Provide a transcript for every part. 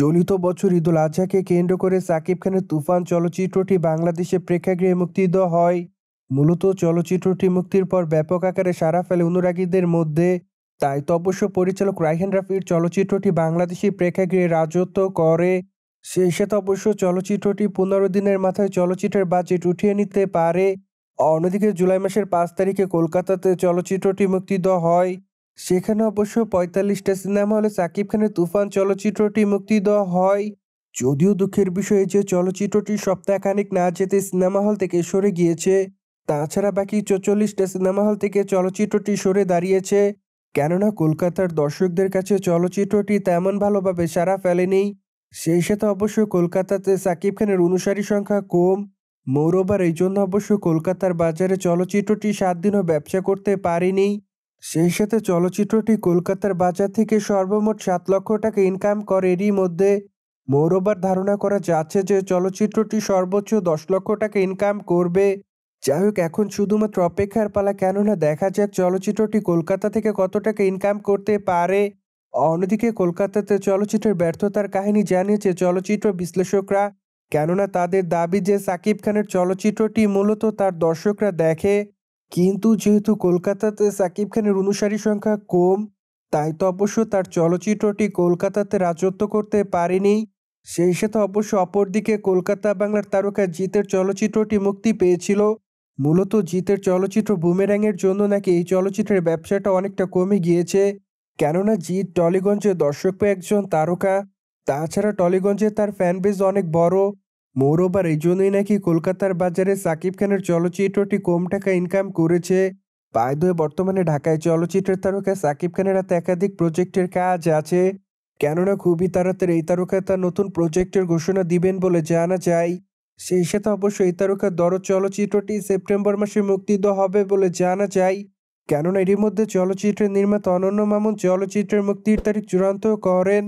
চলিত বছর ঈদুল আজহাকে কেন্দ্র করে সাকিব খানের তুফান চলচ্চিত্রটি বাংলাদেশে প্রেক্ষাগৃহে মুক্তি দেওয়া হয় মূলত চলচ্চিত্রটি মুক্তির পর ব্যাপক আকারে সারা ফেলে অনুরাগীদের মধ্যে তাই তপস্য পরিচালক রাইহান রাফির চলচ্চিত্রটি বাংলাদেশি প্রেক্ষাগৃহে রাজত্ব করে সেই সাথে অবশ্য চলচ্চিত্রটি পনেরো দিনের মাথায় চলচ্চিত্রের বাজেট উঠিয়ে নিতে পারে অন্যদিকে জুলাই মাসের পাঁচ তারিখে কলকাতাতে চলচ্চিত্রটি মুক্তি দেওয়া হয় সেখানে অবশ্য পঁয়তাল্লিশটা সিনেমা হলে সাকিব খানের তুফান চলচ্চিত্রটি মুক্তি দেওয়া হয় যদিও দুঃখের বিষয় যে চলচ্চিত্রটি সপ্তাহখানিক না যেতে সিনেমা হল থেকে সরে গিয়েছে তাছাড়া বাকি চচল্লিশটা সিনেমা হল থেকে চলচ্চিত্রটি সরে দাঁড়িয়েছে কেননা কলকাতার দর্শকদের কাছে চলচ্চিত্রটি তেমন ভালোভাবে সাড়া ফেলেনি সেই সাথে অবশ্য কলকাতাতে সাকিব খানের অনুসারী সংখ্যা কম মৌরবার এই জন্য অবশ্য কলকাতার বাজারে চলচ্চিত্রটি সাত দিনও ব্যবসা করতে পারেনি সেই সাথে চলচ্চিত্রটি কলকাতার বাজার থেকে সর্বমোট সাত লক্ষ টাকা ইনকাম করে এরই মধ্যে মৌরবার ধারণা করা যাচ্ছে যে চলচ্চিত্রটি সর্বোচ্চ দশ লক্ষ টাকা ইনকাম করবে যাই হোক এখন শুধুমাত্র অপেক্ষার পালা কেননা দেখা যাক চলচ্চিত্রটি কলকাতা থেকে কত টাকা ইনকাম করতে পারে অন্যদিকে কলকাতাতে চলচ্চিত্রের ব্যর্থতার কাহিনী জানিয়েছে চলচ্চিত্র বিশ্লেষকরা কেননা তাদের দাবি যে সাকিব খানের চলচ্চিত্রটি মূলত তার দর্শকরা দেখে কিন্তু যেহেতু কলকাতাতে সাকিব খানের অনুসারী সংখ্যা কম তাই তো অবশ্য তার চলচ্চিত্রটি কলকাতাতে রাজত্ব করতে পারেনি সেই সাথে অবশ্য অপরদিকে কলকাতা বাংলার তারকা জিতের চলচ্চিত্রটি মুক্তি পেয়েছিল মূলত জিতের চলচ্চিত্র বুমেরাঙের জন্য নাকি এই চলচ্চিত্রের ব্যবসাটা অনেকটা কমে গিয়েছে কেননা জিৎ টলিগঞ্জের দর্শক একজন তারকা তাছাড়া টলিগঞ্জে তার ফ্যানবেজ অনেক বড় মৌরবার এই জন্যই নাকি কলকাতার বাজারে সাকিব খানের চলচ্চিত্রটি কম টাকা ইনকাম করেছে বায়দুয়ে বর্তমানে ঢাকায় চলচ্চিত্রের তারকা সাকিব খানের হাতে একাধিক প্রজেক্টের কাজ আছে কেননা খুবই তাড়াতাড়ি এই তারকা তার নতুন প্রজেক্টের ঘোষণা দিবেন বলে জানা যায় সেই সাথে অবশ্য এই তারকা দরদ চলচ্চিত্রটি সেপ্টেম্বর মাসে মুক্তি দেওয়া হবে বলে জানা যায় কেননা এরই মধ্যে চলচ্চিত্রের নির্মাতা অনন্য মামুন চলচ্চিত্রের মুক্তির তারিখ চূড়ান্ত করেন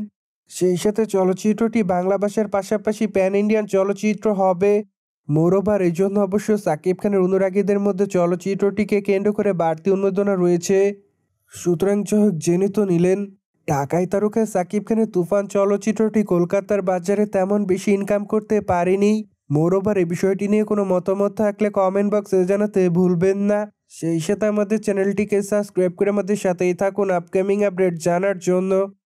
সেই সাথে চলচ্চিত্রটি বাংলা ভাষার পাশাপাশি প্যান ইন্ডিয়ান চলচ্চিত্র হবে মোরোভার এই জন্য অবশ্য সাকিব খানের অনুরাগীদের মধ্যে চলচ্চিত্রটিকে কেন্দ্র করে বাড়তি উন্মোদনা রয়েছে সুতরাং জহক জেনে তো নিলেন ঢাকায় তারকা সাকিব খানের তুফান চলচ্চিত্রটি কলকাতার বাজারে তেমন বেশি ইনকাম করতে পারেনি মোরোভার এই বিষয়টি নিয়ে কোনো মতামত থাকলে কমেন্ট বক্সে জানাতে ভুলবেন না সেই সাথে আমাদের চ্যানেলটিকে সাবস্ক্রাইব করে আমাদের সাথেই থাকুন আপকামিং আপডেট জানার জন্য